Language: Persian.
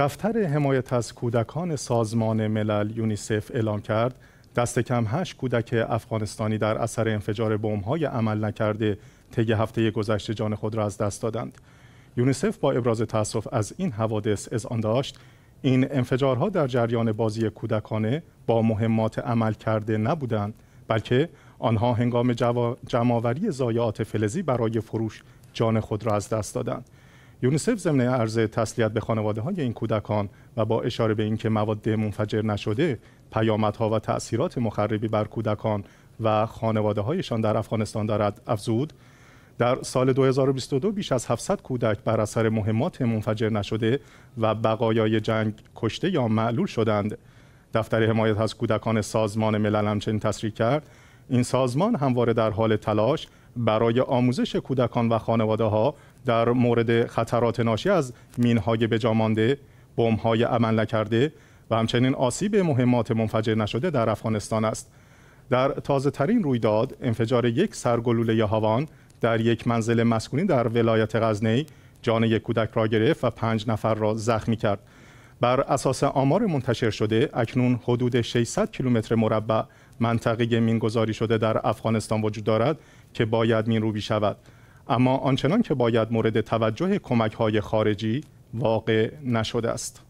دفتر حمایت از کودکان سازمان ملل یونیسف اعلام کرد دست کم هشت کودک افغانستانی در اثر انفجار بمب‌های عمل نکرده طی هفته گذشته جان خود را از دست دادند. یونیسف با ابراز تأسف از این حوادث آن داشت این انفجارها در جریان بازی کودکانه با مهمات عمل کرده نبودند بلکه آنها هنگام جمعآوری ضایعات فلزی برای فروش جان خود را از دست دادند. یونیسف ضمن عرض تسلیت به خانواده های این کودکان و با اشاره به اینکه مواد منفجر نشده پیامدها و تاثیرات مخربی بر کودکان و خانواده هایشان در افغانستان دارد افزود در سال 2022 بیش از 700 کودک بر اثر مهمات منفجر نشده و بقایای جنگ کشته یا معلول شدند دفتر حمایت از کودکان سازمان ملل همچنین تصریح کرد این سازمان همواره در حال تلاش برای آموزش کودکان و خانواده ها در مورد خطرات ناشی از مینهای بجامانده بمب‌های عمل نکرده و همچنین آسیب مهمات منفجر نشده در افغانستان است در تازه ترین رویداد انفجار یک سرگلوله هاوان در یک منزل مسکونی در ولایت غزنی جان یک کودک را گرفت و پنج نفر را زخمی کرد بر اساس آمار منتشر شده اکنون حدود 600 کیلومتر مربع منطقه مینگذاری شده در افغانستان وجود دارد که باید مین روبی شود اما آنچنان که باید مورد توجه کمک‌های خارجی واقع نشده است.